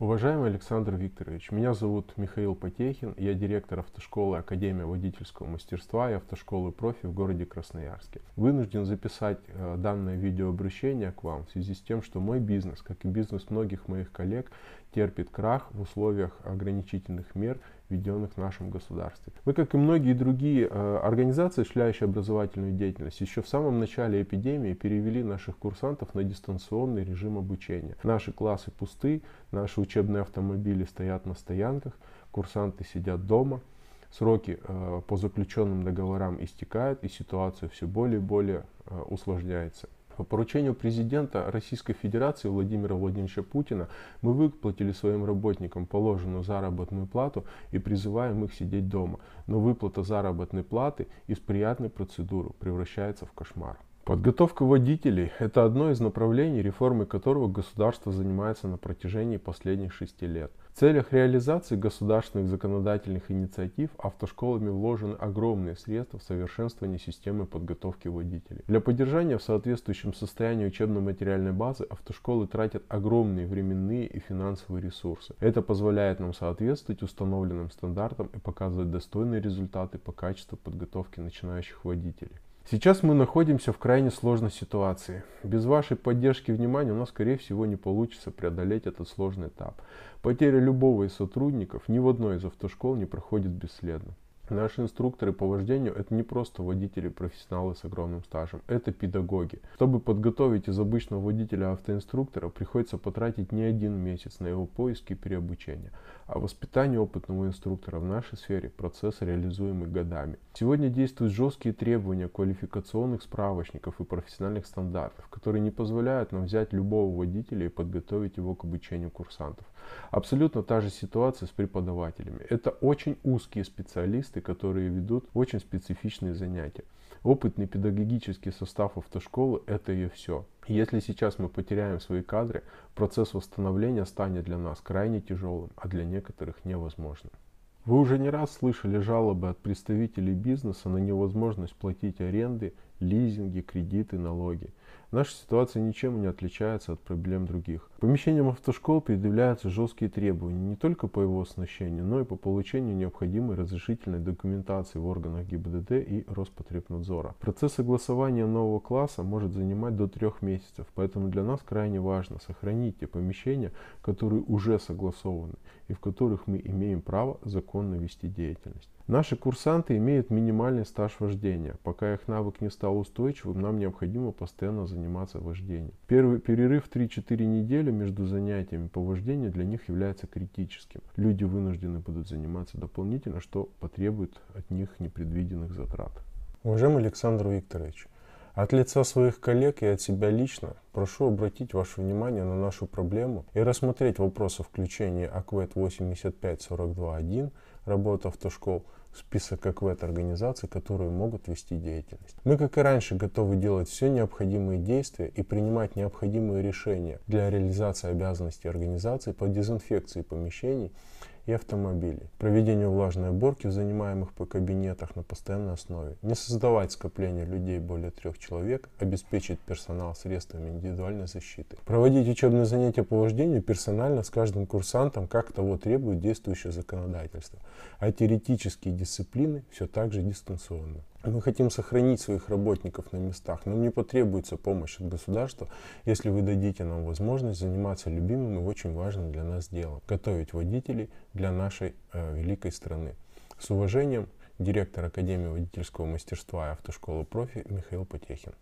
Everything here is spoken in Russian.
Уважаемый Александр Викторович, меня зовут Михаил Потехин, я директор автошколы Академия водительского мастерства и автошколы профи в городе Красноярске. Вынужден записать э, данное видеообращение к вам в связи с тем, что мой бизнес, как и бизнес многих моих коллег, терпит крах в условиях ограничительных мер введенных в нашем государстве. Мы, как и многие другие э, организации, шляющие образовательную деятельность, еще в самом начале эпидемии перевели наших курсантов на дистанционный режим обучения. Наши классы пусты, наши учебные автомобили стоят на стоянках, курсанты сидят дома, сроки э, по заключенным договорам истекают, и ситуация все более и более э, усложняется. По поручению президента Российской Федерации Владимира Владимировича Путина мы выплатили своим работникам положенную заработную плату и призываем их сидеть дома. Но выплата заработной платы из приятной процедуры превращается в кошмар. Подготовка водителей – это одно из направлений, реформы которого государство занимается на протяжении последних шести лет целях реализации государственных законодательных инициатив автошколами вложены огромные средства в совершенствование системы подготовки водителей. Для поддержания в соответствующем состоянии учебно-материальной базы автошколы тратят огромные временные и финансовые ресурсы. Это позволяет нам соответствовать установленным стандартам и показывать достойные результаты по качеству подготовки начинающих водителей. Сейчас мы находимся в крайне сложной ситуации. Без вашей поддержки и внимания у нас, скорее всего, не получится преодолеть этот сложный этап. Потеря любого из сотрудников ни в одной из автошкол не проходит бесследно. Наши инструкторы по вождению это не просто водители-профессионалы с огромным стажем, это педагоги. Чтобы подготовить из обычного водителя автоинструктора, приходится потратить не один месяц на его поиски и переобучение. А воспитание опытного инструктора в нашей сфере – процесс, реализуемый годами. Сегодня действуют жесткие требования квалификационных справочников и профессиональных стандартов, которые не позволяют нам взять любого водителя и подготовить его к обучению курсантов. Абсолютно та же ситуация с преподавателями. Это очень узкие специалисты, специалисты, которые ведут очень специфичные занятия. Опытный педагогический состав автошколы – это ее все. Если сейчас мы потеряем свои кадры, процесс восстановления станет для нас крайне тяжелым, а для некоторых невозможным. Вы уже не раз слышали жалобы от представителей бизнеса на невозможность платить аренды лизинги, кредиты, налоги. Наша ситуация ничем не отличается от проблем других. Помещениям автошкол предъявляются жесткие требования не только по его оснащению, но и по получению необходимой разрешительной документации в органах ГИБДД и Роспотребнадзора. Процесс согласования нового класса может занимать до трех месяцев, поэтому для нас крайне важно сохранить те помещения, которые уже согласованы и в которых мы имеем право законно вести деятельность. Наши курсанты имеют минимальный стаж вождения. Пока их навык не стал устойчивым, нам необходимо постоянно заниматься вождением. Первый перерыв 3-4 недели между занятиями по вождению для них является критическим. Люди вынуждены будут заниматься дополнительно, что потребует от них непредвиденных затрат. Уважаемый Александр Викторович, от лица своих коллег и от себя лично прошу обратить ваше внимание на нашу проблему и рассмотреть вопрос о включении АКВЭД 85421 работы автошкол в список АКВЭД организаций, которые могут вести деятельность. Мы, как и раньше, готовы делать все необходимые действия и принимать необходимые решения для реализации обязанностей организации по дезинфекции помещений и автомобилей, проведение влажной уборки в занимаемых по кабинетах на постоянной основе, не создавать скопления людей более трех человек, обеспечить персонал средствами индивидуальной защиты, проводить учебные занятия по вождению персонально с каждым курсантом, как того требует действующее законодательство, а теоретические дисциплины все так же дистанционно. Мы хотим сохранить своих работников на местах. Нам не потребуется помощь от государства, если вы дадите нам возможность заниматься любимым и очень важным для нас делом. Готовить водителей для нашей э, великой страны. С уважением, директор Академии водительского мастерства и автошколы профи Михаил Потехин.